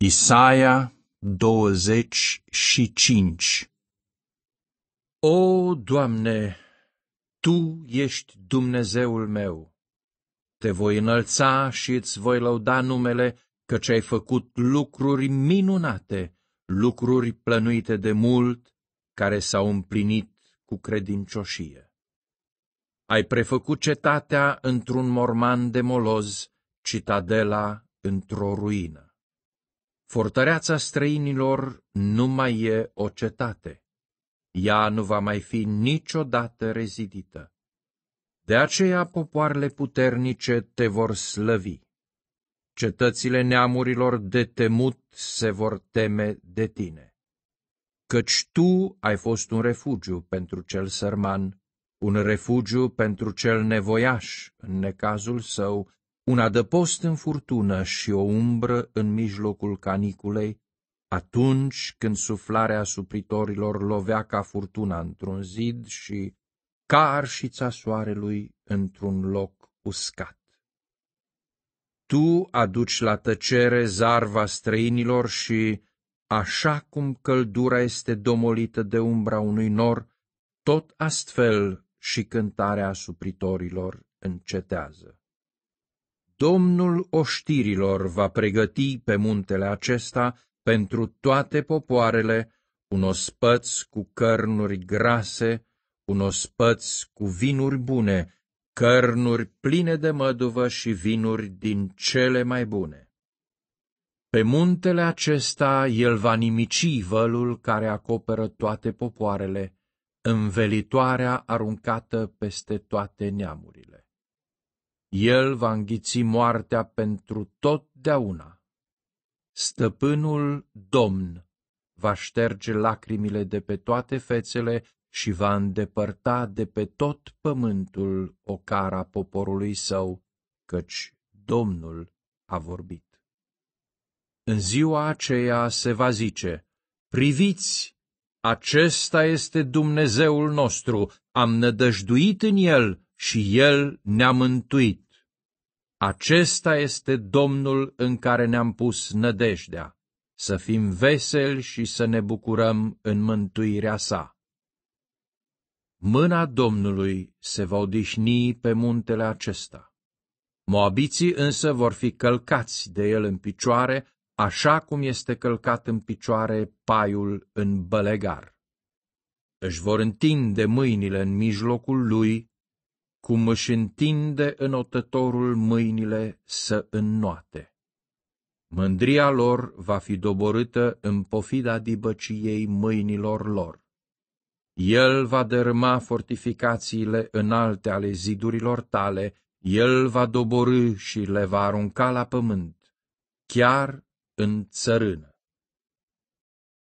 Isaia 25 O, Doamne, Tu ești Dumnezeul meu! Te voi înălța și îți voi lăuda numele, căci ai făcut lucruri minunate, lucruri plănuite de mult, care s-au împlinit cu credincioșie. Ai prefăcut cetatea într-un morman de moloz, citadela într-o ruină. Fortăreața străinilor nu mai e o cetate. Ea nu va mai fi niciodată rezidită. De aceea popoarele puternice te vor slăvi. Cetățile neamurilor de temut se vor teme de tine. Căci tu ai fost un refugiu pentru cel sărman, un refugiu pentru cel nevoiaș în necazul său un adăpost în furtună și o umbră în mijlocul caniculei, atunci când suflarea supritorilor lovea ca furtuna într-un zid și ca arșița soarelui într-un loc uscat. Tu aduci la tăcere zarva străinilor și, așa cum căldura este domolită de umbra unui nor, tot astfel și cântarea supritorilor încetează. Domnul oștirilor va pregăti pe muntele acesta pentru toate popoarele un ospăț cu cărnuri grase, un ospăț cu vinuri bune, cărnuri pline de măduvă și vinuri din cele mai bune. Pe muntele acesta el va nimici vălul care acoperă toate popoarele, învelitoarea aruncată peste toate neamurile. El va înghiți moartea pentru totdeauna. Stăpânul Domn va șterge lacrimile de pe toate fețele și va îndepărta de pe tot pământul ocara poporului său, căci Domnul a vorbit. În ziua aceea se va zice, priviți, acesta este Dumnezeul nostru, am nădăjduit în el și El ne-a mântuit. Acesta este Domnul în care ne-am pus nădejdea, să fim veseli și să ne bucurăm în mântuirea sa. Mâna Domnului se va odihni pe muntele acesta. Moabiții însă vor fi călcați de el în picioare, așa cum este călcat în picioare paiul în bălegar. Își vor întinde mâinile în mijlocul lui cum își întinde înotătorul mâinile să înnoate. Mândria lor va fi doborâtă în pofida dibăciei mâinilor lor. El va dărâma fortificațiile înalte ale zidurilor tale, el va doborâ și le va arunca la pământ, chiar în țărână.